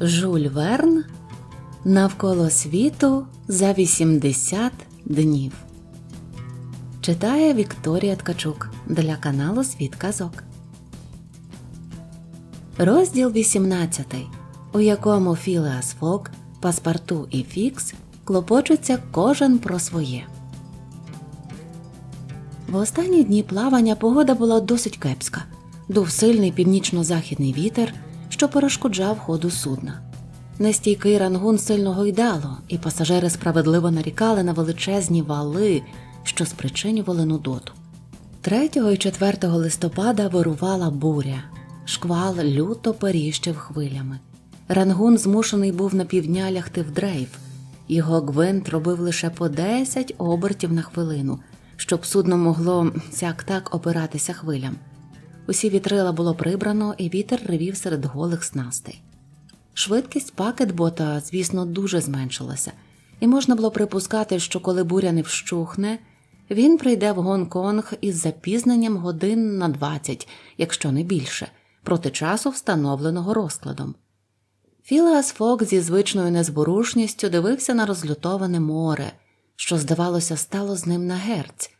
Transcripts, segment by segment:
Жуль Верн Навколо світу за 80 днів. Читає Вікторія Ткачук для каналу Світ Казок. Розділ 18, у якому Філеас Фок, Паспарту і Фікс клопочуться кожен про своє. В останні дні плавання погода була досить кепська. Дув сильний північно-західний вітер що перешкоджав ходу судна. Нестійкий рангун сильно гойдало, і пасажири справедливо нарікали на величезні вали, що спричинювали нудоту. 3 і 4 листопада вирувала буря, шквал люто періщив хвилями. Рангун змушений був на півдня лягти в дрейф, його гвинт робив лише по 10 обертів на хвилину, щоб судно могло сяк так опиратися хвилям. Усі вітрила було прибрано, і вітер ревів серед голих снастей. Швидкість пакетбота, звісно, дуже зменшилася, і можна було припускати, що коли буря не вщухне, він прийде в Гонконг із запізненням годин на 20, якщо не більше, проти часу, встановленого розкладом. Філеас Фок зі звичною незворушністю дивився на розлютоване море, що, здавалося, стало з ним на герць.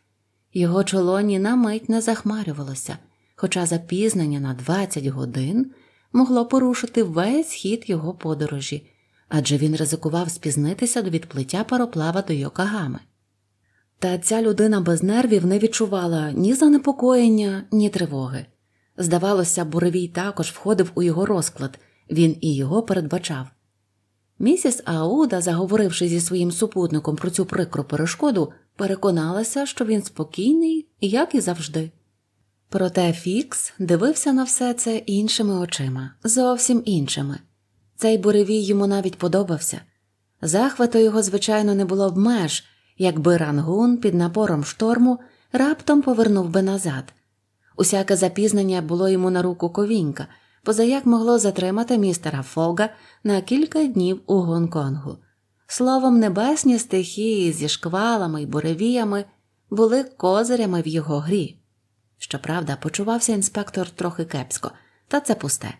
Його чолоні на мить не захмарювалося хоча запізнення на 20 годин могло порушити весь хід його подорожі, адже він ризикував спізнитися до відплиття пароплава до Йокагами. Та ця людина без нервів не відчувала ні занепокоєння, ні тривоги. Здавалося, буревій також входив у його розклад, він і його передбачав. Місіс Ауда, заговоривши зі своїм супутником про цю прикру перешкоду, переконалася, що він спокійний, як і завжди. Проте Фікс дивився на все це іншими очима, зовсім іншими. Цей буревій йому навіть подобався. Захвату його, звичайно, не було б меж, якби рангун під напором шторму раптом повернув би назад. Усяке запізнення було йому на руку ковінька, позаяк могло затримати містера Фога на кілька днів у Гонконгу. Словом, небесні стихії зі шквалами й буревіями були козирями в його грі. Щоправда, почувався інспектор трохи кепсько, та це пусте.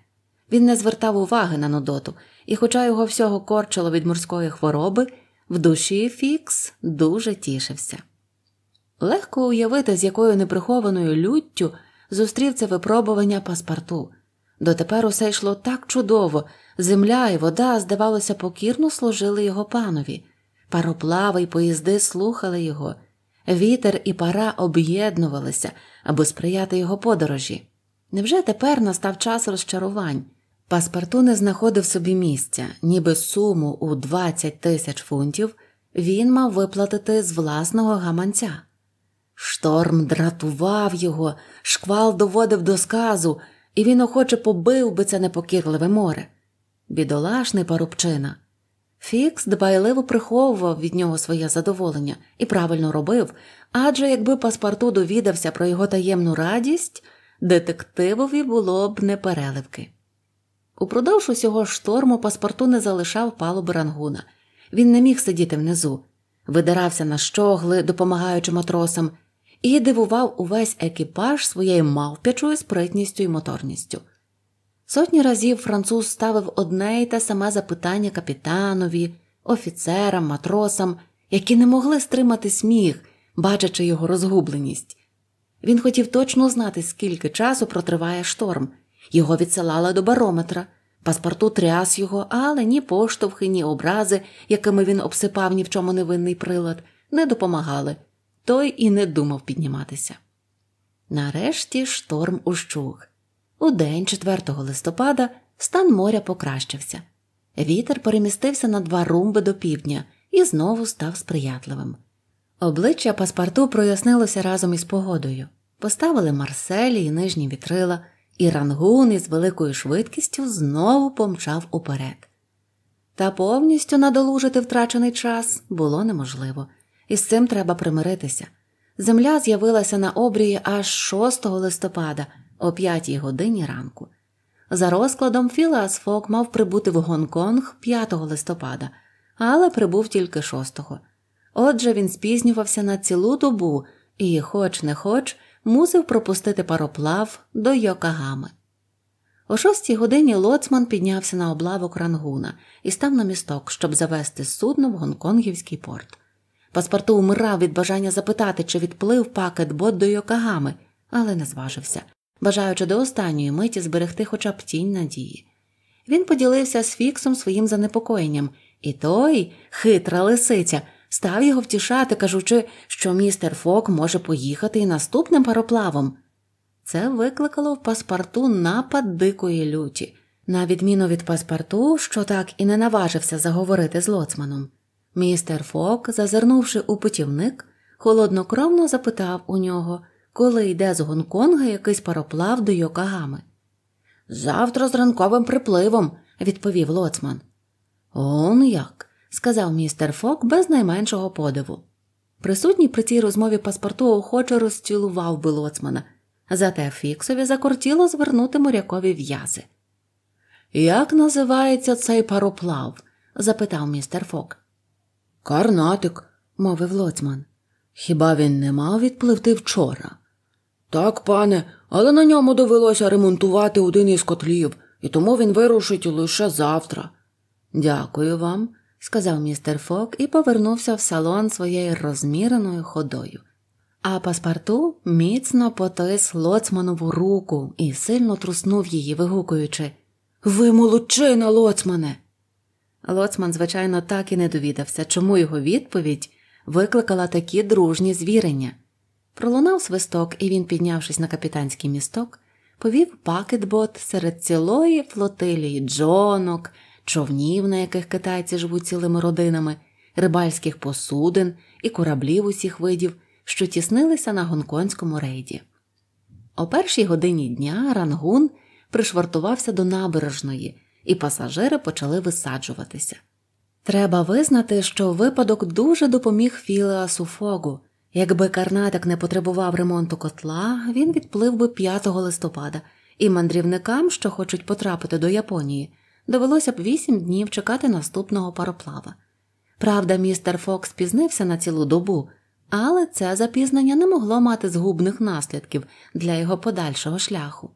Він не звертав уваги на Нудоту, і, хоча його всього корчило від морської хвороби, в душі Фікс дуже тішився. Легко уявити, з якою неприхованою люттю зустрів це випробування паспорту. Дотепер усе йшло так чудово земля і вода, здавалося, покірно служили його панові. Пароплави й поїзди слухали його. Вітер і пара об'єднувалися, аби сприяти його подорожі. Невже тепер настав час розчарувань? Паспорту не знаходив собі місця, ніби суму у 20 тисяч фунтів він мав виплатити з власного гаманця. Шторм дратував його, шквал доводив до сказу, і він охоче побив би це непокірливе море. Бідолашний парубчина. Фікс дбайливо приховував від нього своє задоволення і правильно робив, адже якби паспорту довідався про його таємну радість, детективові було б не переливки. Упродовж усього шторму паспорту не залишав палуби рангуна. Він не міг сидіти внизу, видирався на щогли, допомагаючи матросам, і дивував увесь екіпаж своєю мавпячою спритністю і моторністю. Сотні разів француз ставив одне й те саме запитання капітанові, офіцерам, матросам, які не могли стримати сміх, бачачи його розгубленість. Він хотів точно знати, скільки часу протриває шторм. Його відсилали до барометра, паспорту тряс його, але ні поштовхи, ні образи, якими він обсипав ні в чому невинний прилад, не допомагали. Той і не думав підніматися. Нарешті шторм ущух. У день 4 листопада стан моря покращився. Вітер перемістився на два румби до півдня і знову став сприятливим. Обличчя паспорту прояснилося разом із погодою. Поставили Марселі і нижні вітрила, і рангун із великою швидкістю знову помчав уперед. Та повністю надолужити втрачений час було неможливо, і з цим треба примиритися. Земля з'явилася на обрії аж 6 листопада о п'ятій годині ранку. За розкладом Філас Фок мав прибути в Гонконг 5 листопада, але прибув тільки 6-го. Отже, він спізнювався на цілу добу і, хоч не хоч, мусив пропустити пароплав до Йокагами. О шостій годині лоцман піднявся на облавок рангуна і став на місток, щоб завести судно в гонконгівський порт. Паспорту умирав від бажання запитати, чи відплив пакет бот до Йокагами, але не зважився бажаючи до останньої миті зберегти хоча б тінь надії. Він поділився з Фіксом своїм занепокоєнням, і той, хитра лисиця, став його втішати, кажучи, що містер Фок може поїхати і наступним пароплавом. Це викликало в паспорту напад дикої люті, на відміну від паспорту, що так і не наважився заговорити з лоцманом. Містер Фок, зазирнувши у путівник, холоднокровно запитав у нього, коли йде з Гонконга якийсь пароплав до Йокагами. Завтра з ранковим припливом, відповів лоцман. Он як, сказав містер Фок без найменшого подиву. Присутній при цій розмові паспорту охоче розцілував би лоцмана, зате Фіксові закортіло звернути морякові в'язи. Як називається цей пароплав? запитав містер Фок. Карнатик, мовив лоцман. Хіба він не мав відпливти вчора? Так, пане, але на ньому довелося ремонтувати один із котлів, і тому він вирушить лише завтра. Дякую вам, сказав містер Фок і повернувся в салон своєю розміреною ходою. А паспарту міцно потис лоцманову руку і сильно труснув її, вигукуючи Ви молодчина, лоцмане. Лоцман, звичайно, так і не довідався, чому його відповідь викликала такі дружні звірення. Пролунав свисток, і він, піднявшись на капітанський місток, повів пакетбот серед цілої флотилії джонок, човнів, на яких китайці живуть цілими родинами, рибальських посудин і кораблів усіх видів, що тіснилися на гонконгському рейді. О першій годині дня рангун пришвартувався до набережної, і пасажири почали висаджуватися. Треба визнати, що випадок дуже допоміг Філеасу Фогу. Якби Карнатик не потребував ремонту котла, він відплив би 5 листопада, і мандрівникам, що хочуть потрапити до Японії, довелося б 8 днів чекати наступного пароплава. Правда, містер Фокс пізнився на цілу добу, але це запізнення не могло мати згубних наслідків для його подальшого шляху.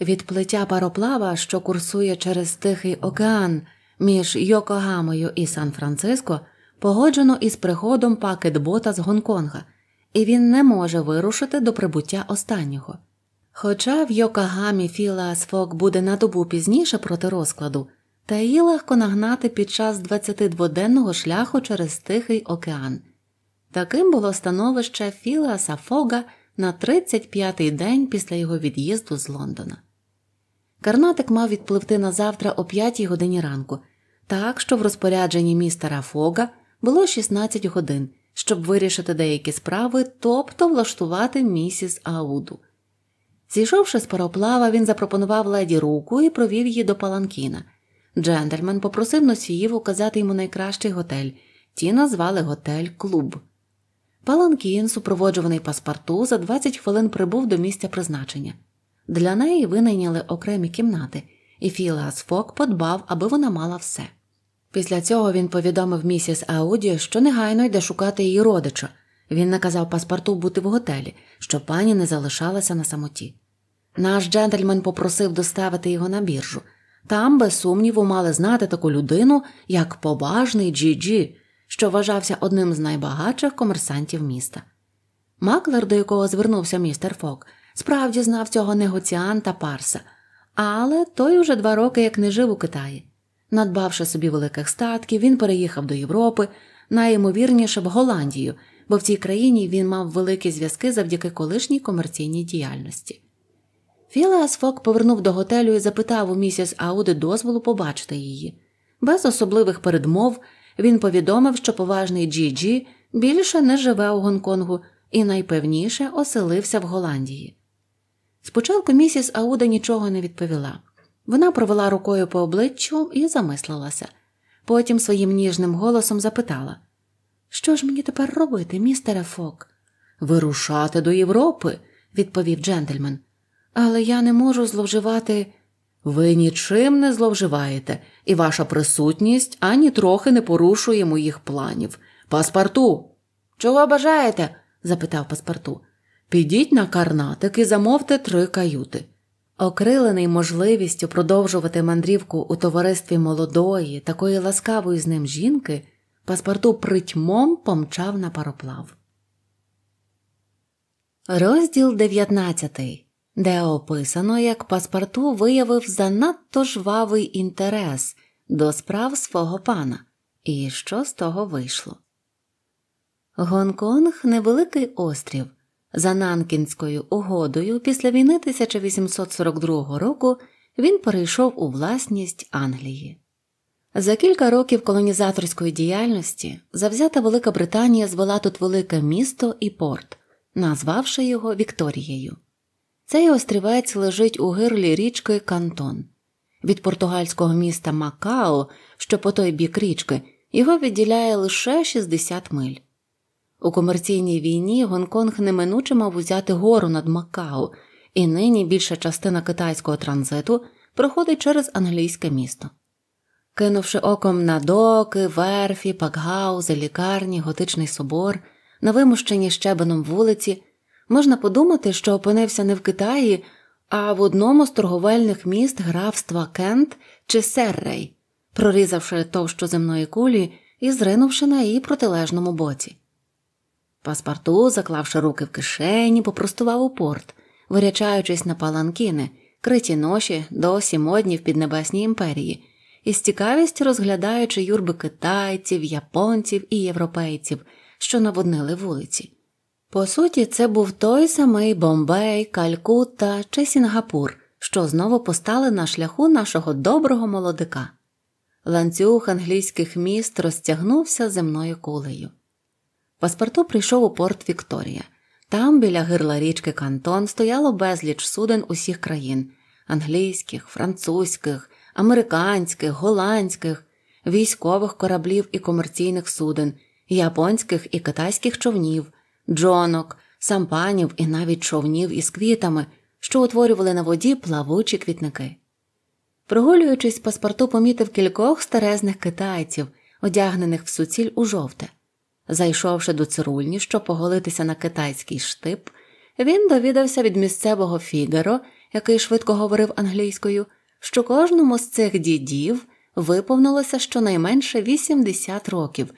Відплиття пароплава, що курсує через Тихий океан між Йокогамою і Сан Франциско погоджено із приходом пакетбота з Гонконга, і він не може вирушити до прибуття останнього. Хоча в Йокогамі Філа Сфок буде на добу пізніше проти розкладу, та її легко нагнати під час 22-денного шляху через Тихий океан. Таким було становище Філа Сафога на 35-й день після його від'їзду з Лондона. Карнатик мав відпливти на завтра о 5 годині ранку, так що в розпорядженні містера Фога було 16 годин, щоб вирішити деякі справи, тобто влаштувати місіс Ауду. Зійшовши з пароплава, він запропонував леді руку і провів її до Паланкіна. Джентльмен попросив носіїв указати йому найкращий готель, ті назвали готель клуб. Паланкін, супроводжуваний паспорту, за 20 хвилин прибув до місця призначення. Для неї винайняли окремі кімнати, і Філас Фок подбав, аби вона мала все. Після цього він повідомив місіс Ауді, що негайно йде шукати її родича. Він наказав паспорту бути в готелі, щоб пані не залишалася на самоті. Наш джентльмен попросив доставити його на біржу. Там, без сумніву, мали знати таку людину, як поважний Джі-Джі, що вважався одним з найбагатших комерсантів міста. Маклер, до якого звернувся містер Фок, справді знав цього негоціанта парса, але той уже два роки як не жив у Китаї. Надбавши собі великих статків, він переїхав до Європи, найімовірніше в Голландію, бо в цій країні він мав великі зв'язки завдяки колишній комерційній діяльності. Філеас Фок повернув до готелю і запитав у місіс Ауди дозволу побачити її. Без особливих передмов він повідомив, що поважний Джі Джі більше не живе у Гонконгу і найпевніше оселився в Голландії. Спочатку місіс Ауда нічого не відповіла. Вона провела рукою по обличчю і замислилася. Потім своїм ніжним голосом запитала Що ж мені тепер робити, містере Фок? Вирушати до Європи, відповів джентльмен. Але я не можу зловживати. Ви нічим не зловживаєте, і ваша присутність ані трохи не порушує моїх планів. Паспорту! Чого бажаєте? запитав паспорту. Підіть на карнатик і замовте три каюти. Окрилений можливістю продовжувати мандрівку у товаристві молодої, такої ласкавої з ним жінки, паспорту притьмом помчав на пароплав. Розділ 19, де описано, як паспорту виявив занадто жвавий інтерес до справ свого пана, і що з того вийшло. Гонконг невеликий острів. За Нанкінською угодою після війни 1842 року він перейшов у власність Англії. За кілька років колонізаторської діяльності завзята Велика Британія звела тут велике місто і порт, назвавши його Вікторією. Цей острівець лежить у гирлі річки Кантон. Від португальського міста Макао, що по той бік річки, його відділяє лише 60 миль. У комерційній війні Гонконг неминуче мав узяти гору над Макао, і нині більша частина китайського транзиту проходить через англійське місто. Кинувши оком на доки, верфі, пакгаузи, лікарні, готичний собор, на вимущенні щебеном вулиці, можна подумати, що опинився не в Китаї, а в одному з торговельних міст графства Кент чи Серрей, прорізавши товщу земної кулі і зринувши на її протилежному боці. Паспарту, заклавши руки в кишені, попростував у порт, вирячаючись на паланкіни, криті ноші, досі модні в піднебесній імперії, і з цікавістю розглядаючи юрби китайців, японців і європейців, що наводнили вулиці. По суті, це був той самий Бомбей, Калькутта чи Сінгапур, що знову постали на шляху нашого доброго молодика. Ланцюг англійських міст розтягнувся земною кулею. Паспорту прийшов у порт Вікторія. Там, біля гирла річки Кантон, стояло безліч суден усіх країн англійських, французьких, американських, голландських, військових кораблів і комерційних суден, японських і китайських човнів, джонок, сампанів і навіть човнів із квітами, що утворювали на воді плавучі квітники. Прогулюючись, паспорту помітив кількох старезних китайців, одягнених в суціль у жовте. Зайшовши до цирульні, щоб поголитися на китайський штип, він довідався від місцевого Фігеро, який швидко говорив англійською, що кожному з цих дідів виповнилося щонайменше 80 років,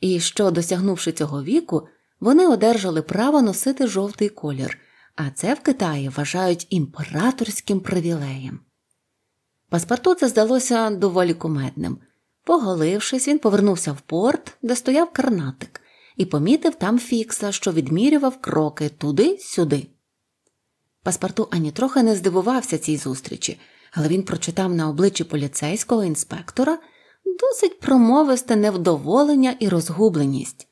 і що, досягнувши цього віку, вони одержали право носити жовтий колір, а це в Китаї вважають імператорським привілеєм. Паспорту це здалося доволі кумедним. Поголившись, він повернувся в порт, де стояв карнатик, і помітив там фікса, що відмірював кроки туди-сюди. Паспорту ані трохи не здивувався цій зустрічі, але він прочитав на обличчі поліцейського інспектора досить промовисте невдоволення і розгубленість.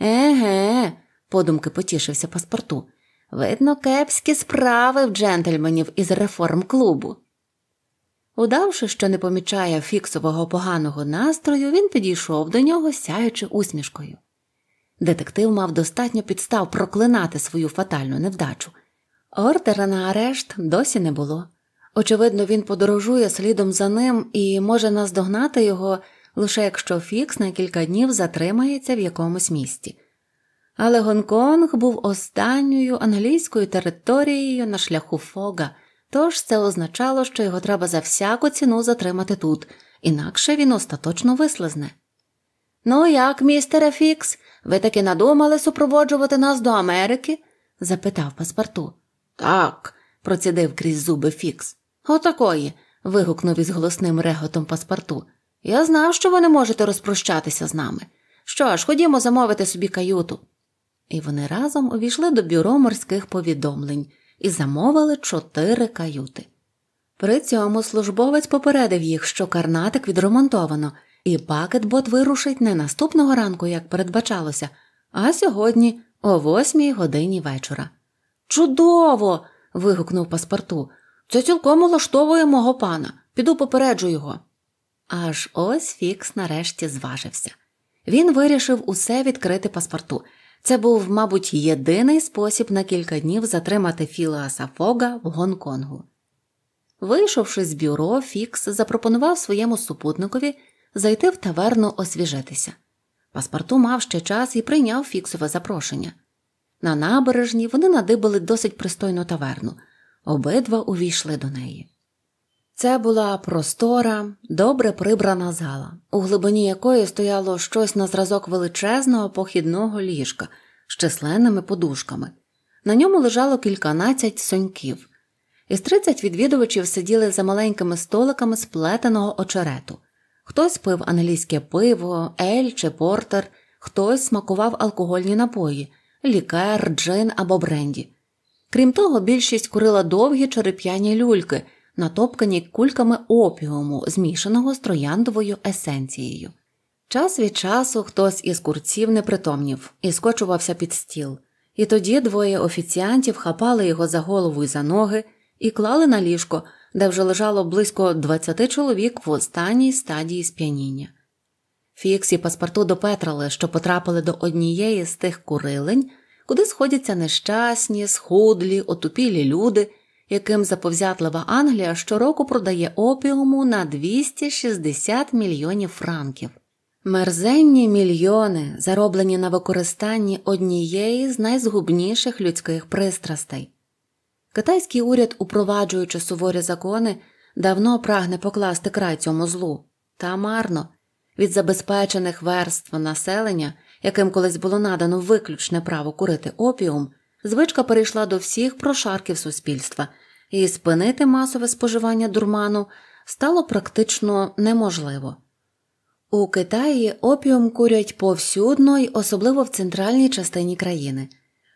Еге, подумки потішився паспорту. Видно, кепські справи в джентльменів із реформ клубу. Удавши, що не помічає фіксового поганого настрою, він підійшов до нього, сяючи усмішкою. Детектив мав достатньо підстав проклинати свою фатальну невдачу. Ордера на арешт досі не було. Очевидно, він подорожує слідом за ним і може наздогнати його, лише якщо Фікс на кілька днів затримається в якомусь місті. Але Гонконг був останньою англійською територією на шляху Фога. Тож це означало, що його треба за всяку ціну затримати тут, інакше він остаточно вислизне. Ну як, містере Фікс, ви таки надумали супроводжувати нас до Америки? запитав паспорту. Так, процідив крізь зуби Фікс. Отакої. вигукнув із голосним реготом паспорту. Я знав, що ви не можете розпрощатися з нами. Що ж, ходімо замовити собі каюту. І вони разом увійшли до бюро морських повідомлень і замовили чотири каюти. При цьому службовець попередив їх, що карнатик відремонтовано, і пакетбот вирушить не наступного ранку, як передбачалося, а сьогодні о восьмій годині вечора. Чудово! вигукнув паспорту. Це цілком улаштовує мого пана. Піду попереджу його. Аж ось Фікс нарешті зважився. Він вирішив усе відкрити паспорту. Це був, мабуть, єдиний спосіб на кілька днів затримати Філаса Фога в Гонконгу. Вийшовши з бюро, Фікс запропонував своєму супутникові зайти в таверну освіжитися. Паспорту мав ще час і прийняв фіксове запрошення. На набережні вони надибали досить пристойну таверну, обидва увійшли до неї. Це була простора, добре прибрана зала, у глибині якої стояло щось на зразок величезного похідного ліжка з численними подушками. На ньому лежало кільканадцять соньків, із тридцять відвідувачів сиділи за маленькими столиками сплетеного очерету. Хтось пив англійське пиво, ель чи портер, хтось смакував алкогольні напої, лікер, джин або бренді. Крім того, більшість курила довгі череп'яні люльки натопкані кульками опіуму, змішаного з трояндовою есенцією. Час від часу хтось із курців непритомнів і скочувався під стіл, і тоді двоє офіціантів хапали його за голову і за ноги і клали на ліжко, де вже лежало близько 20 чоловік в останній стадії сп'яніння. Фікс і паспорту допетрали, що потрапили до однієї з тих курилень, куди сходяться нещасні, схудлі, отупілі люди яким заповзятлива Англія щороку продає опіуму на 260 мільйонів франків. Мерзенні мільйони, зароблені на використанні однієї з найзгубніших людських пристрастей. Китайський уряд, упроваджуючи суворі закони, давно прагне покласти край цьому злу та марно від забезпечених верств населення, яким колись було надано виключне право курити опіум, звичка перейшла до всіх прошарків суспільства, і спинити масове споживання дурману стало практично неможливо. У Китаї опіум курять повсюдно й особливо в центральній частині країни.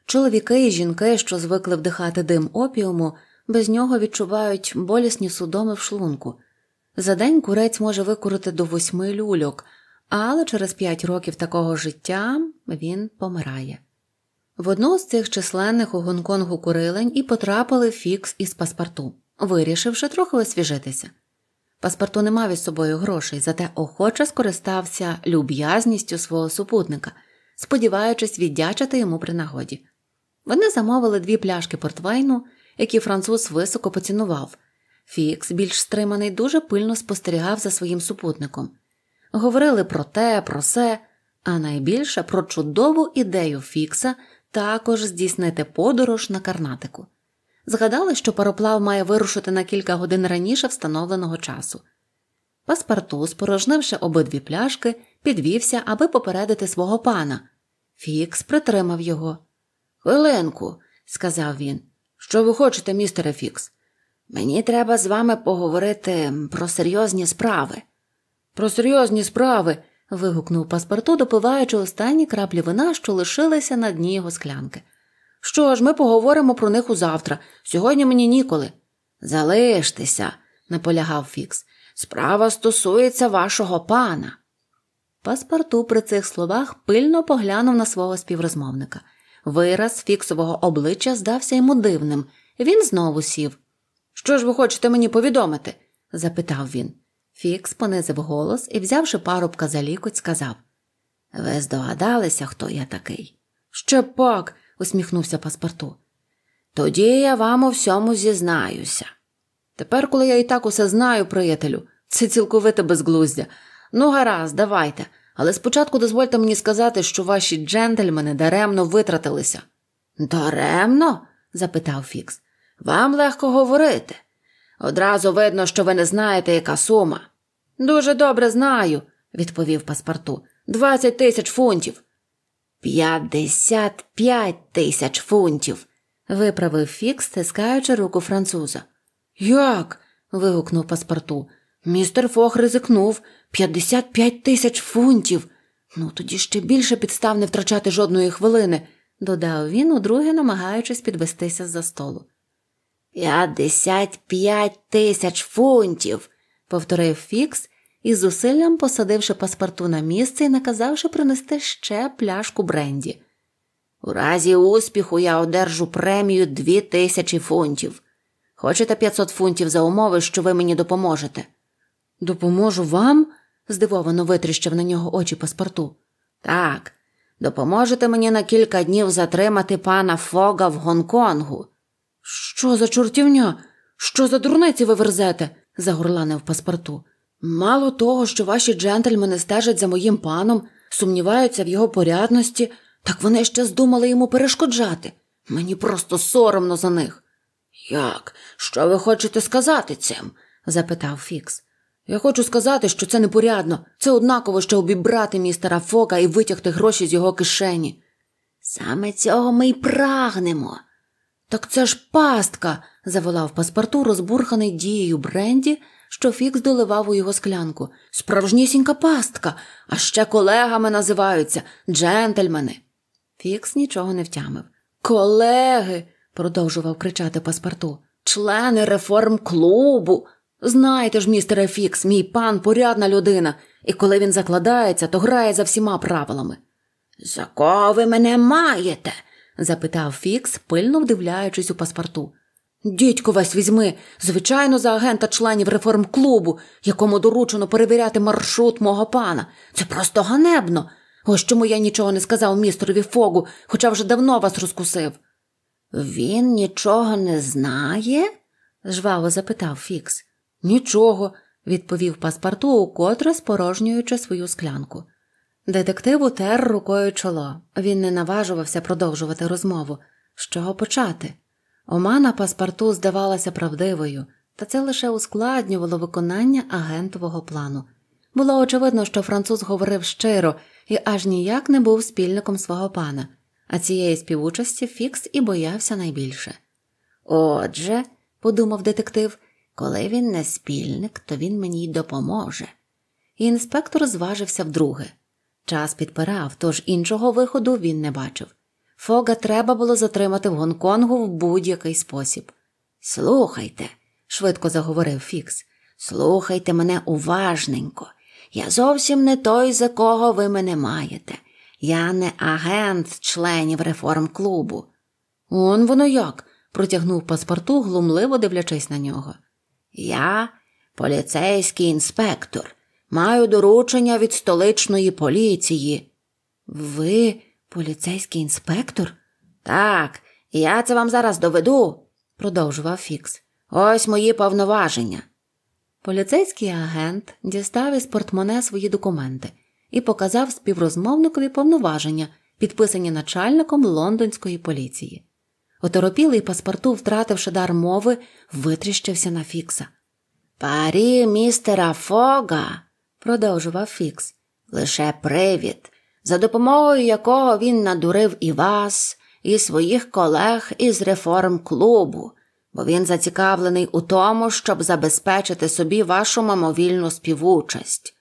Чоловіки і жінки, що звикли вдихати дим опіуму, без нього відчувають болісні судоми в шлунку. За день курець може викурити до восьми люльок, але через п'ять років такого життя він помирає. В одну з цих численних у Гонконгу курилень і потрапили фікс із паспорту, вирішивши трохи освіжитися. Паспорту не мав із собою грошей, зате охоче скористався люб'язністю свого супутника, сподіваючись віддячити йому при нагоді. Вони замовили дві пляшки портвейну, які француз високо поцінував. Фікс, більш стриманий, дуже пильно спостерігав за своїм супутником. Говорили про те, про се, а найбільше про чудову ідею Фікса також здійснити подорож на Карнатику. Згадали, що пароплав має вирушити на кілька годин раніше встановленого часу. Паспарту, спорожнивши обидві пляшки, підвівся, аби попередити свого пана. Фікс притримав його. Хвилинку, сказав він. Що ви хочете, містере Фікс? Мені треба з вами поговорити про серйозні справи. Про серйозні справи вигукнув паспорту, допиваючи останні краплі вина, що лишилися на дні його склянки. Що ж, ми поговоримо про них узавтра. Сьогодні мені ніколи. Залиштеся, наполягав Фікс. Справа стосується вашого пана. Паспорту при цих словах пильно поглянув на свого співрозмовника. Вираз фіксового обличчя здався йому дивним. Він знову сів. Що ж ви хочете мені повідомити? запитав він. Фікс понизив голос і, взявши парубка за лікоть, сказав Ви здогадалися, хто я такий? Ще пак, усміхнувся паспорту. Тоді я вам у всьому зізнаюся. Тепер, коли я і так усе знаю, приятелю, це цілковите безглуздя. Ну, гаразд, давайте, але спочатку дозвольте мені сказати, що ваші джентльмени даремно витратилися. Даремно? запитав Фікс. Вам легко говорити. Одразу видно, що ви не знаєте, яка сума. Дуже добре знаю, відповів паспорту. Двадцять тисяч фунтів. П'ятдесят п'ять тисяч фунтів. виправив Фікс, стискаючи руку француза. Як? вигукнув паспорту. Містер Фох ризикнув п'ятдесят п'ять тисяч фунтів. Ну тоді ще більше підстав не втрачати жодної хвилини, додав він, удруге намагаючись підвестися з за столу. П'ятдесят п'ять тисяч фунтів повторив Фікс із зусиллям посадивши паспорту на місце і наказавши принести ще пляшку бренді. У разі успіху я одержу премію дві тисячі фунтів. Хочете 500 фунтів за умови, що ви мені допоможете? Допоможу вам? здивовано витріщив на нього очі паспорту. Так, допоможете мені на кілька днів затримати пана Фога в Гонконгу. Що за чортівня? Що за дурниці ви верзете? загорланив паспорту. Мало того, що ваші джентльмени стежать за моїм паном, сумніваються в його порядності, так вони ще здумали йому перешкоджати. Мені просто соромно за них. Як? Що ви хочете сказати цим? запитав Фікс. Я хочу сказати, що це непорядно. Це однаково, що обібрати містера Фока і витягти гроші з його кишені. Саме цього ми й прагнемо, так це ж пастка. заволав паспорту, розбурханий дією бренді, що Фікс доливав у його склянку. Справжнісінька пастка, а ще колегами називаються джентльмени. Фікс нічого не втямив. Колеги. продовжував кричати паспорту. Члени реформ клубу. Знаєте ж, містере Фікс, мій пан порядна людина, і коли він закладається, то грає за всіма правилами. За кого ви мене маєте? запитав Фікс, пильно вдивляючись у паспорту. Дідько весь візьми, звичайно, за агента членів реформ клубу, якому доручено перевіряти маршрут мого пана. Це просто ганебно. Ось чому я нічого не сказав містерові Фогу, хоча вже давно вас розкусив. Він нічого не знає? жваво запитав Фікс. Нічого, відповів паспорту, укотре спорожнюючи свою склянку. Детектив утер рукою чоло. Він не наважувався продовжувати розмову. З чого почати? Омана паспорту здавалася правдивою, та це лише ускладнювало виконання агентового плану. Було очевидно, що француз говорив щиро і аж ніяк не був спільником свого пана, а цієї співучасті Фікс і боявся найбільше. Отже, подумав детектив, коли він не спільник, то він мені й допоможе. І інспектор зважився вдруге. Час підпирав, тож іншого виходу він не бачив. Фога треба було затримати в Гонконгу в будь-який спосіб. Слухайте, швидко заговорив Фікс, слухайте мене уважненько. Я зовсім не той, за кого ви мене маєте. Я не агент членів реформ клубу. Он воно як? протягнув паспорту, глумливо дивлячись на нього. Я поліцейський інспектор. Маю доручення від столичної поліції. Ви поліцейський інспектор? Так, я це вам зараз доведу, продовжував Фікс. Ось мої повноваження. Поліцейський агент дістав із портмоне свої документи і показав співрозмовникові повноваження, підписані начальником лондонської поліції. Оторопілий паспорту, втративши дар мови, витріщився на Фікса. Парі містера Фога продовжував Фікс. Лише привід, за допомогою якого він надурив і вас, і своїх колег із реформ клубу, бо він зацікавлений у тому, щоб забезпечити собі вашу мамовільну співучасть.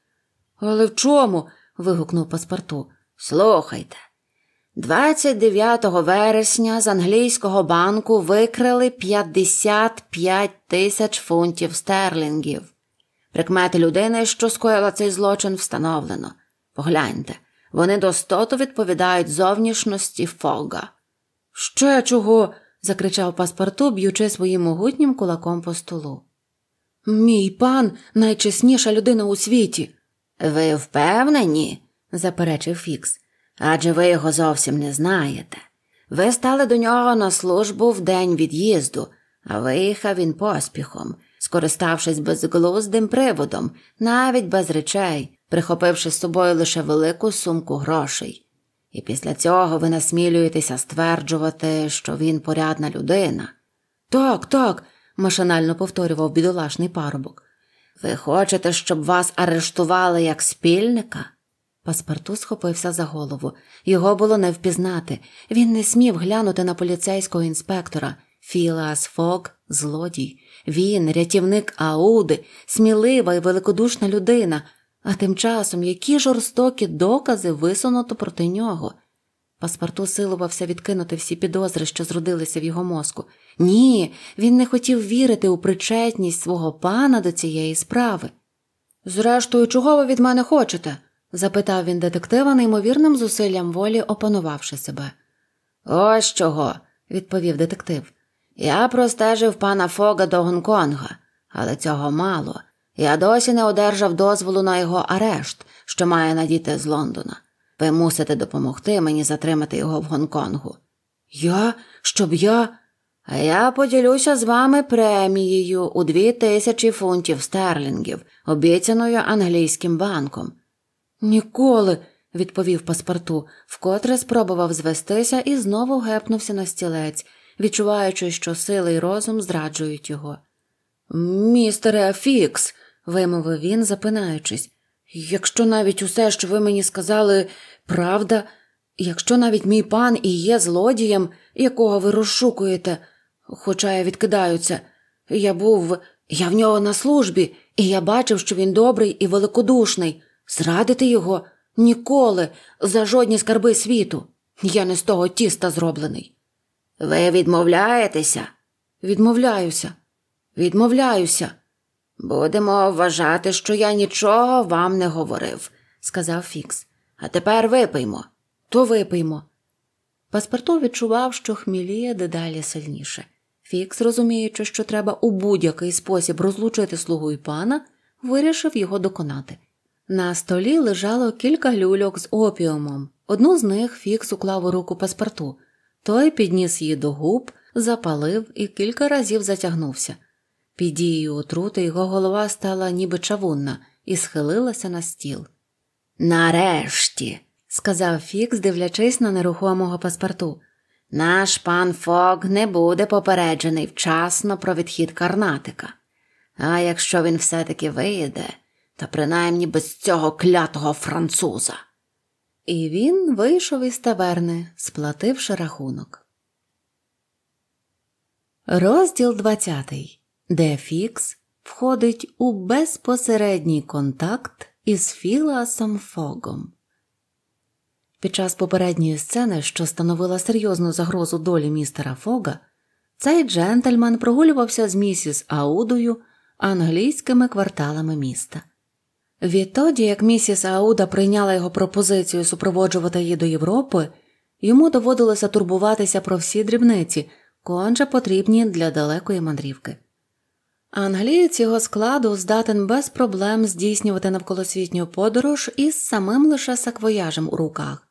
Але в чому? вигукнув паспорту. Слухайте. 29 вересня з англійського банку викрили 55 тисяч фунтів стерлінгів. Прикмети людини, що скоїла цей злочин, встановлено. Погляньте, вони достото відповідають зовнішності фога. Ще чого? закричав паспорту, б'ючи своїм могутнім кулаком по столу. Мій пан найчесніша людина у світі. Ви впевнені? заперечив Фікс, адже ви його зовсім не знаєте. Ви стали до нього на службу в день від'їзду, а виїхав він поспіхом скориставшись безглуздим приводом, навіть без речей, прихопивши з собою лише велику сумку грошей. І після цього ви насмілюєтеся стверджувати, що він порядна людина. Так, так, машинально повторював бідолашний парубок. Ви хочете, щоб вас арештували як спільника? Паспарту схопився за голову. Його було не впізнати. Він не смів глянути на поліцейського інспектора. Філас Фок, злодій, він, рятівник Ауди, смілива і великодушна людина, а тим часом які жорстокі докази висунуто проти нього. Паспарту силувався відкинути всі підозри, що зродилися в його мозку. Ні, він не хотів вірити у причетність свого пана до цієї справи. Зрештою, чого ви від мене хочете? запитав він детектива, неймовірним зусиллям волі опанувавши себе. Ось чого, відповів детектив. Я простежив пана Фога до Гонконга, але цього мало. Я досі не одержав дозволу на його арешт, що має надіти з Лондона. Ви мусите допомогти мені затримати його в Гонконгу. Я? Щоб я. А я поділюся з вами премією у дві тисячі фунтів стерлінгів, обіцяною англійським банком. Ніколи, відповів паспорту, вкотре спробував звестися і знову гепнувся на стілець відчуваючи, що сили й розум зраджують його. Містере Фікс, вимовив він, запинаючись, якщо навіть усе, що ви мені сказали, правда, якщо навіть мій пан і є злодієм, якого ви розшукуєте, хоча я відкидаю я був, я в нього на службі, і я бачив, що він добрий і великодушний. Зрадити його ніколи за жодні скарби світу. Я не з того тіста зроблений. Ви відмовляєтеся? Відмовляюся, відмовляюся. Будемо вважати, що я нічого вам не говорив, сказав Фікс. А тепер випиймо, то випиймо. Паспортов відчував, що хміліє дедалі сильніше. Фікс, розуміючи, що треба у будь-який спосіб розлучити слугу і пана, вирішив його доконати. На столі лежало кілька люльок з опіумом. Одну з них Фікс уклав у руку паспорту – той підніс її до губ, запалив і кілька разів затягнувся. Під дією отрути його голова стала ніби чавунна і схилилася на стіл. Нарешті, сказав Фікс, дивлячись на нерухомого паспорту, наш пан Фог не буде попереджений вчасно про відхід карнатика. А якщо він все таки вийде, то принаймні без цього клятого француза. І він вийшов із таверни, сплативши рахунок. Розділ 20, де Фікс входить у безпосередній контакт із Філасом Фогом. Під час попередньої сцени, що становила серйозну загрозу долі містера Фога, цей джентльмен прогулювався з місіс Аудою англійськими кварталами міста. Відтоді, як місіс Ауда прийняла його пропозицію супроводжувати її до Європи, йому доводилося турбуватися про всі дрібниці, конче потрібні для далекої мандрівки. Англієць його складу здатен без проблем здійснювати навколосвітню подорож із самим лише саквояжем у руках.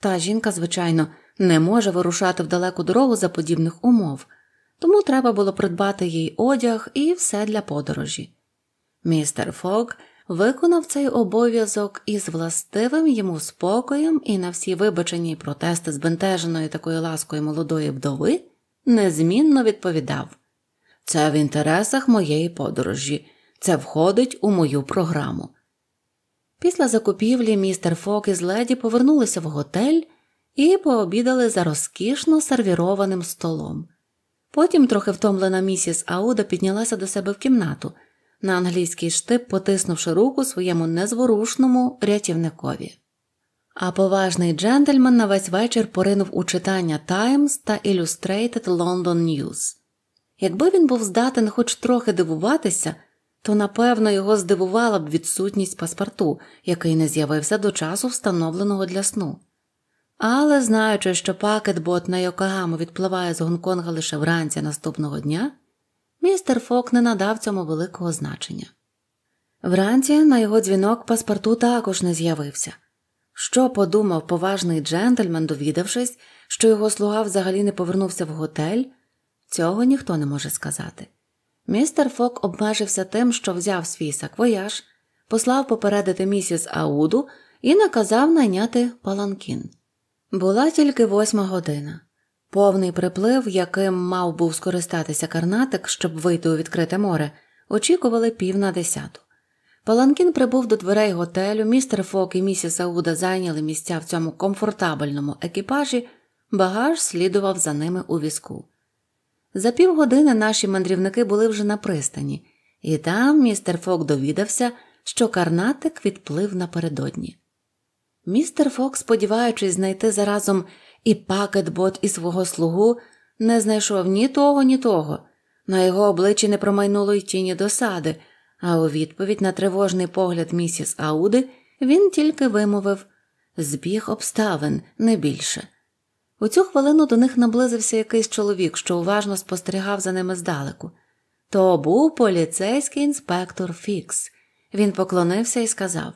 Та жінка, звичайно, не може вирушати в далеку дорогу за подібних умов, тому треба було придбати їй одяг і все для подорожі. Містер Фок – виконав цей обов'язок із властивим йому спокоєм і на всі вибачені протести збентеженої такою ласкою молодої вдови незмінно відповідав Це в інтересах моєї подорожі, це входить у мою програму. Після закупівлі містер Фок із леді повернулися в готель і пообідали за розкішно сервірованим столом. Потім трохи втомлена місіс Ауда піднялася до себе в кімнату на англійський штип, потиснувши руку своєму незворушному рятівникові. А поважний джентльмен на весь вечір поринув у читання Times та Illustrated London News. Якби він був здатен хоч трохи дивуватися, то напевно його здивувала б відсутність паспорту, який не з'явився до часу, встановленого для сну. Але знаючи, що пакетбот на Йокагаму відпливає з Гонконга лише вранці наступного дня, містер Фок не надав цьому великого значення. Вранці на його дзвінок паспорту також не з'явився. Що подумав поважний джентльмен, довідавшись, що його слуга взагалі не повернувся в готель, цього ніхто не може сказати. Містер Фок обмежився тим, що взяв свій саквояж, послав попередити місіс Ауду і наказав найняти паланкін. Була тільки восьма година. Повний приплив, яким мав був скористатися карнатик, щоб вийти у відкрите море, очікували пів на десяту. Паланкін прибув до дверей готелю, містер Фок і місіс Сауда зайняли місця в цьому комфортабельному екіпажі, багаж слідував за ними у візку. За півгодини наші мандрівники були вже на пристані, і там містер Фок довідався, що карнатик відплив напередодні. Містер Фок, сподіваючись знайти заразом і пакетбот і свого слугу не знайшов ні того, ні того. На його обличчі не промайнуло й тіні досади, а у відповідь на тривожний погляд місіс Ауди він тільки вимовив збіг обставин не більше. У цю хвилину до них наблизився якийсь чоловік, що уважно спостерігав за ними здалеку. То був поліцейський інспектор Фікс. Він поклонився і сказав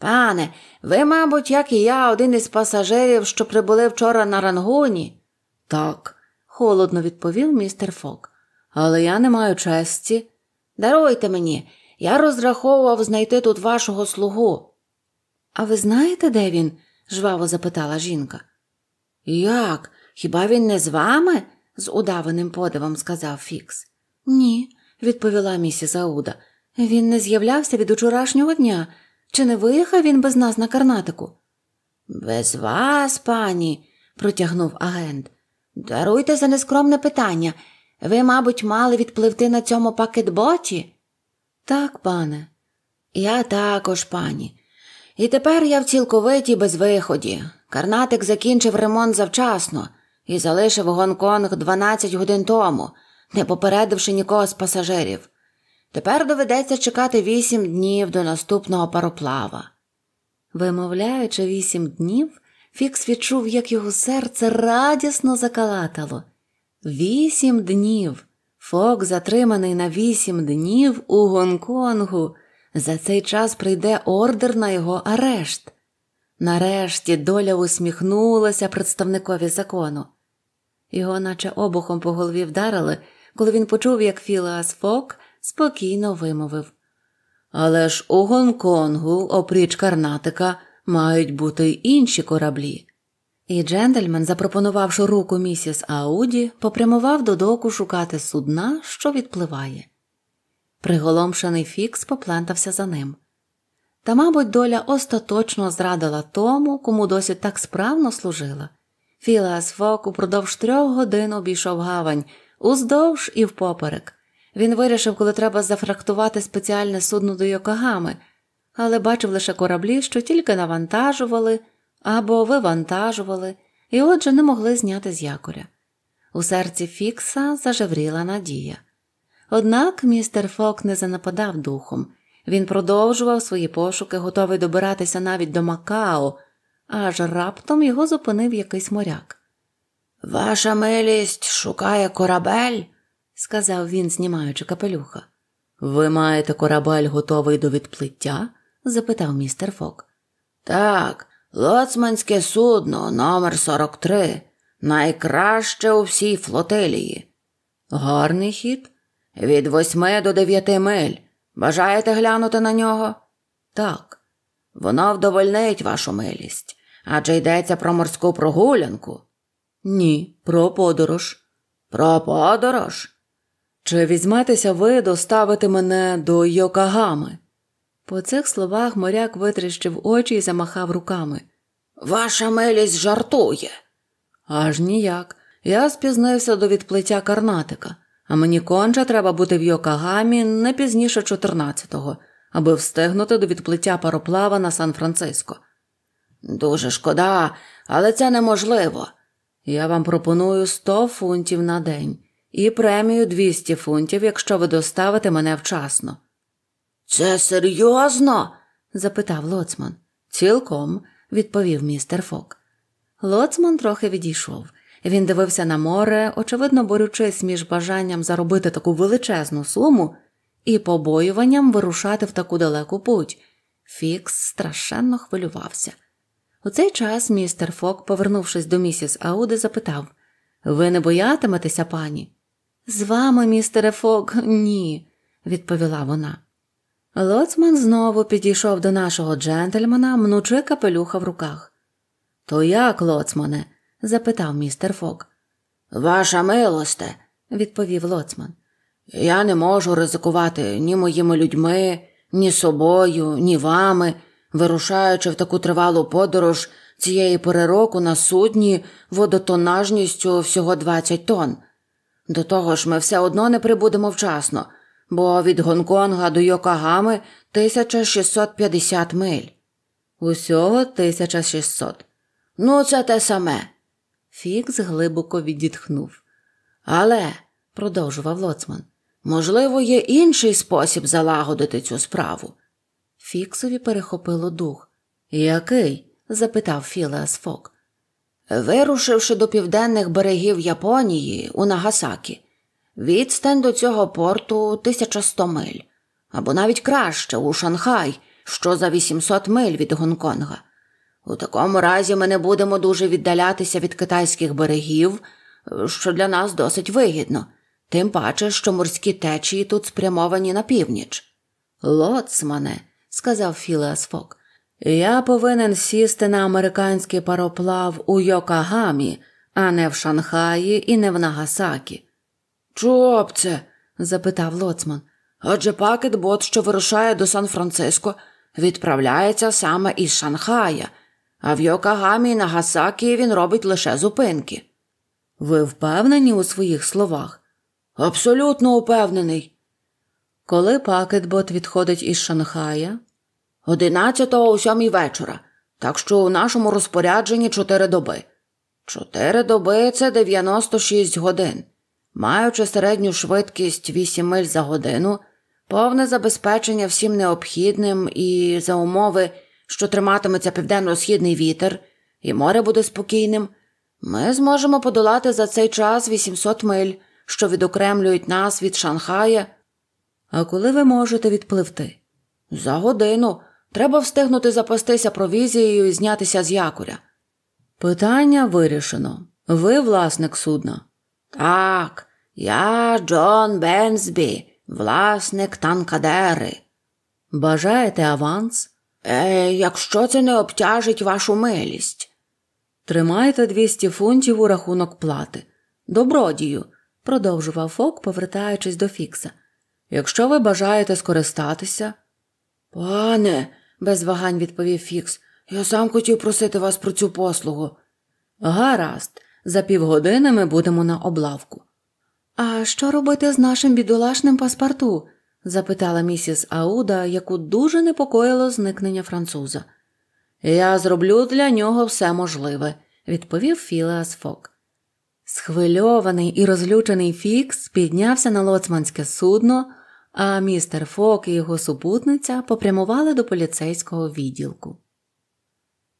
Пане, ви, мабуть, як і я, один із пасажирів, що прибули вчора на рангуні? Так, холодно відповів містер Фок. Але я не маю честі. Даруйте мені, я розраховував знайти тут вашого слугу. А ви знаєте, де він? жваво запитала жінка. Як? Хіба він не з вами? з удаваним подивом сказав Фікс. Ні, відповіла місіс Ауда. Він не з'являвся від учорашнього дня. Чи не виїхав він без нас на карнатику? Без вас, пані, протягнув агент. Даруйте за нескромне питання. Ви, мабуть, мали відпливти на цьому пакетботі? Так, пане, я також, пані. І тепер я в цілковитій безвиході. Карнатик закінчив ремонт завчасно і залишив Гонконг 12 годин тому, не попередивши нікого з пасажирів. Тепер доведеться чекати вісім днів до наступного пароплава. Вимовляючи вісім днів, Фікс відчув, як його серце радісно закалатало. Вісім днів. Фок затриманий на вісім днів у Гонконгу. За цей час прийде ордер на його арешт. Нарешті доля усміхнулася представникові закону. Його наче обухом по голові вдарили, коли він почув, як Філас Фок спокійно вимовив. Але ж у Гонконгу, опріч Карнатика, мають бути інші кораблі. І джентльмен, запропонувавши руку місіс Ауді, попрямував до доку шукати судна, що відпливає. Приголомшений Фікс поплентався за ним. Та, мабуть, доля остаточно зрадила тому, кому досі так справно служила. Філас Фок упродовж трьох годин обійшов гавань уздовж і впоперек. Він вирішив, коли треба зафрактувати спеціальне судно до Йокогами, але бачив лише кораблі, що тільки навантажували або вивантажували, і отже не могли зняти з якоря. У серці Фікса зажевріла надія. Однак містер Фок не занападав духом, він продовжував свої пошуки, готовий добиратися навіть до Макао, аж раптом його зупинив якийсь моряк. Ваша милість шукає корабель? сказав він, знімаючи капелюха. Ви маєте корабель готовий до відплиття? запитав містер Фок. Так, лоцманське судно номер 43 найкраще у всій флотилії. Гарний хід? Від восьми до дев'яти миль. Бажаєте глянути на нього? Так. Воно вдовольнить вашу милість. Адже йдеться про морську прогулянку? Ні, про подорож. Про подорож? Чи візьметеся ви доставити мене до Йокагами? По цих словах моряк витріщив очі і замахав руками. Ваша милість жартує. Аж ніяк. Я спізнився до відплиття карнатика, а мені конче треба бути в Йокагамі не пізніше 14-го, аби встигнути до відплиття пароплава на Сан-Франциско. Дуже шкода, але це неможливо. Я вам пропоную 100 фунтів на день і премію 200 фунтів, якщо ви доставите мене вчасно. Це серйозно? запитав лоцман. Цілком, відповів містер Фок. Лоцман трохи відійшов. Він дивився на море, очевидно борючись між бажанням заробити таку величезну суму і побоюванням вирушати в таку далеку путь. Фікс страшенно хвилювався. У цей час містер Фок, повернувшись до місіс Ауди, запитав Ви не боятиметеся, пані? З вами, містере Фок, ні, відповіла вона. Лоцман знову підійшов до нашого джентльмена, мнучи капелюха в руках. То як, лоцмане? запитав містер Фок. Ваша милосте, відповів лоцман. Я не можу ризикувати ні моїми людьми, ні собою, ні вами, вирушаючи в таку тривалу подорож цієї пори року на судні водотонажністю всього двадцять тонн. До того ж, ми все одно не прибудемо вчасно, бо від Гонконга до Йокагами 1650 миль. Усього 1600. Ну, це те саме. Фікс глибоко відітхнув. Але, продовжував лоцман, можливо, є інший спосіб залагодити цю справу. Фіксові перехопило дух. Який? запитав Філеас Фок. Вирушивши до південних берегів Японії у Нагасакі, відстань до цього порту 1100 миль, або навіть краще у Шанхай, що за 800 миль від Гонконга. У такому разі ми не будемо дуже віддалятися від китайських берегів, що для нас досить вигідно, тим паче, що морські течії тут спрямовані на північ. Лоцмане, сказав Філеас Фок, я повинен сісти на американський пароплав у Йокагамі, а не в Шанхаї і не в Нагасакі. Чопце? запитав лоцман. Отже, пакетбот, що вирушає до Сан-Франциско, відправляється саме із Шанхая, а в Йокагамі і Нагасакі він робить лише зупинки. Ви впевнені у своїх словах? Абсолютно упевнений. Коли пакетбот відходить із Шанхая, Одинадцятого го о сьомій вечора, так що у нашому розпорядженні чотири доби. Чотири доби це 96 годин. Маючи середню швидкість 8 миль за годину, повне забезпечення всім необхідним і за умови, що триматиметься південно-східний вітер, і море буде спокійним, ми зможемо подолати за цей час 800 миль, що відокремлюють нас від Шанхая. А коли ви можете відпливти? За годину, Треба встигнути запастися провізією і знятися з якоря. Питання вирішено. Ви власник судна. Так, я Джон Бензбі, власник танкадери. Бажаєте аванс? Е, Якщо це не обтяжить вашу милість. Тримайте 200 фунтів у рахунок плати. Добродію, продовжував Фок, повертаючись до Фікса. Якщо ви бажаєте скористатися. Пане, без вагань відповів Фікс. Я сам хотів просити вас про цю послугу. Гаразд, за півгодини ми будемо на облавку. А що робити з нашим бідолашним паспорту? запитала місіс Ауда, яку дуже непокоїло зникнення француза. Я зроблю для нього все можливе, відповів Філеас Фок. Схвильований і розлючений Фікс піднявся на лоцманське судно а містер Фок і його супутниця попрямували до поліцейського відділку.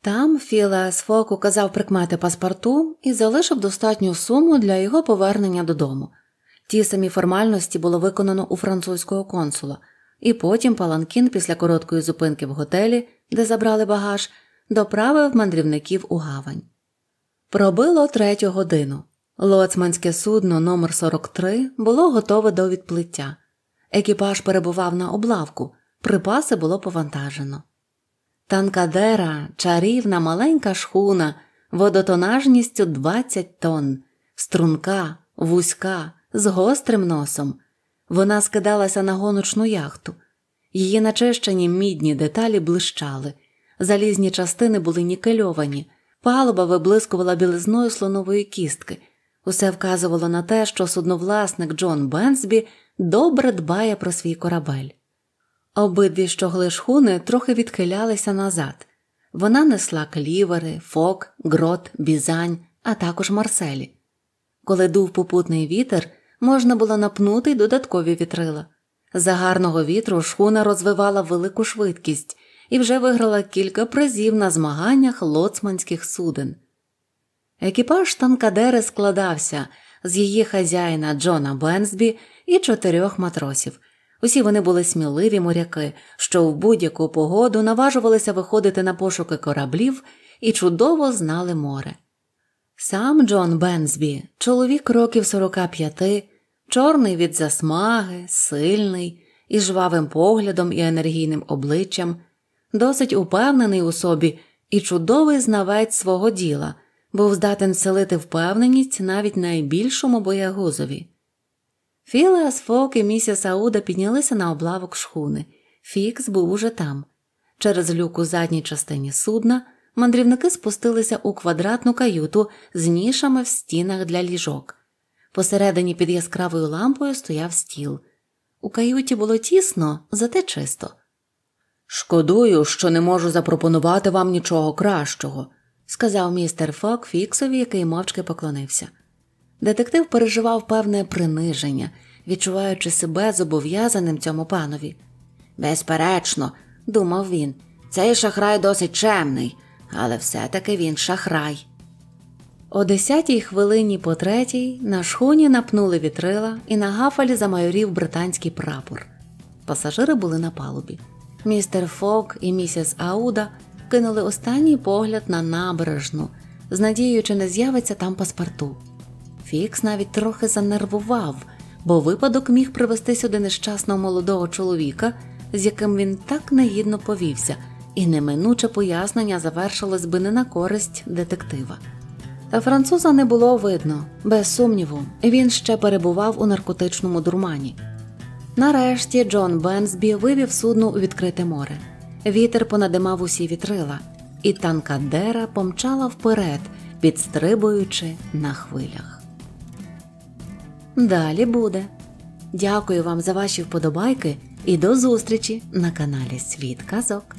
Там Філеас Фок указав прикмети паспорту і залишив достатню суму для його повернення додому. Ті самі формальності було виконано у французького консула, і потім Паланкін після короткої зупинки в готелі, де забрали багаж, доправив мандрівників у гавань. Пробило третю годину. Лоцманське судно номер 43 було готове до відплиття. Екіпаж перебував на облавку, припаси було повантажено. Танкадера, чарівна маленька шхуна, водотонажністю 20 тонн, струнка, вузька, з гострим носом. Вона скидалася на гоночну яхту. Її начищені мідні деталі блищали, залізні частини були нікельовані, палуба виблискувала білизною слонової кістки. Усе вказувало на те, що судновласник Джон Бенсбі добре дбає про свій корабель. Обидві щогли шхуни трохи відхилялися назад. Вона несла клівери, фок, грот, бізань, а також марселі. Коли дув попутний вітер, можна було напнути й додаткові вітрила. За гарного вітру шхуна розвивала велику швидкість і вже виграла кілька призів на змаганнях лоцманських суден. Екіпаж танкадери складався з її хазяїна Джона Бенсбі і чотирьох матросів. Усі вони були сміливі моряки, що в будь-яку погоду наважувалися виходити на пошуки кораблів і чудово знали море. Сам Джон Бенсбі, чоловік років 45, чорний від засмаги, сильний, із жвавим поглядом і енергійним обличчям, досить упевнений у собі і чудовий знавець свого діла, був здатен селити впевненість навіть найбільшому боягузові. Філеас Фок і місіс Ауда піднялися на облавок шхуни. Фікс був уже там. Через люк у задній частині судна мандрівники спустилися у квадратну каюту з нішами в стінах для ліжок. Посередині під яскравою лампою стояв стіл. У каюті було тісно, зате чисто. Шкодую, що не можу запропонувати вам нічого кращого, сказав містер Фок Фіксові, який мовчки поклонився. Детектив переживав певне приниження, відчуваючи себе зобов'язаним цьому панові. Безперечно, думав він, цей шахрай досить чемний, але все-таки він шахрай. О десятій хвилині по третій на шхуні напнули вітрила і на гафалі замайорів британський прапор. Пасажири були на палубі. Містер Фок і місіс Ауда кинули останній погляд на набережну, з надією, чи не з'явиться там паспорту. Фікс навіть трохи занервував, бо випадок міг привести сюди нещасного молодого чоловіка, з яким він так негідно повівся, і неминуче пояснення завершилось би не на користь детектива. Та француза не було видно, без сумніву, він ще перебував у наркотичному дурмані. Нарешті Джон Бенсбі вивів судно у відкрите море. Вітер понадимав усі вітрила, і танкадера помчала вперед, підстрибуючи на хвилях. Далі буде. Дякую вам за ваші вподобайки і до зустрічі на каналі Світ Казок.